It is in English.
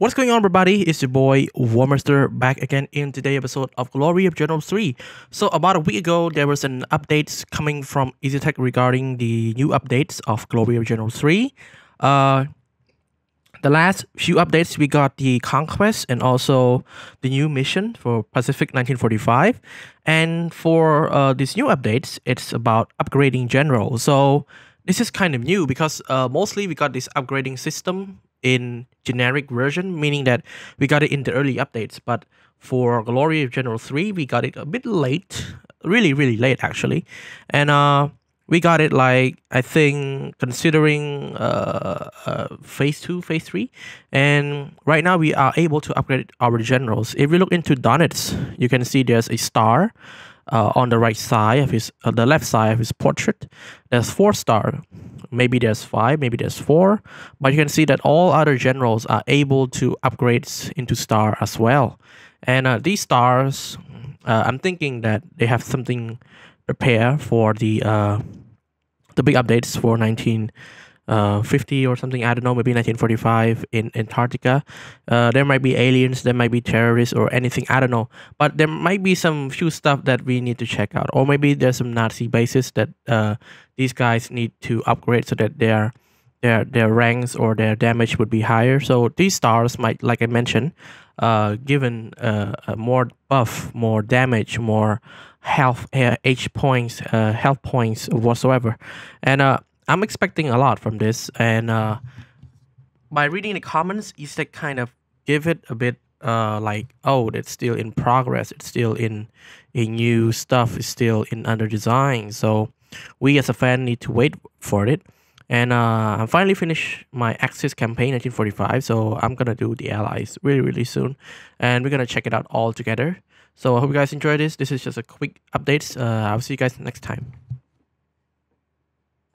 What's going on everybody, it's your boy Warmester back again in today's episode of Glory of Generals 3. So about a week ago, there was an update coming from EasyTech regarding the new updates of Glory of Generals 3. Uh, the last few updates, we got the Conquest and also the new mission for Pacific 1945. And for uh, these new updates, it's about upgrading General. So this is kind of new because uh, mostly we got this upgrading system in generic version, meaning that we got it in the early updates. But for Glory of General 3, we got it a bit late, really, really late actually. And uh, we got it like, I think, considering uh, uh, phase 2, phase 3. And right now we are able to upgrade our generals. If we look into donuts, you can see there's a star uh, on the right side of his uh, the left side of his portrait there's four star maybe there's five maybe there's four but you can see that all other generals are able to upgrade into star as well and uh, these stars uh, i'm thinking that they have something prepare for the uh, the big updates for 19 uh, 50 or something i don't know maybe 1945 in antarctica uh, there might be aliens there might be terrorists or anything i don't know but there might be some few stuff that we need to check out or maybe there's some nazi bases that uh, these guys need to upgrade so that their their their ranks or their damage would be higher. So these stars might, like I mentioned, uh, given uh, more buff, more damage, more health, uh, H points, uh, health points whatsoever, and uh, I'm expecting a lot from this, and uh, by reading the comments, you should kind of give it a bit uh, like, oh, it's still in progress, it's still in in new stuff, it's still in under design. So we as a fan need to wait for it. And uh, I'm finally finished my Axis campaign 1945, so I'm gonna do the Allies really really soon, and we're gonna check it out all together. So I hope you guys enjoy this. This is just a quick update. Uh, I'll see you guys next time.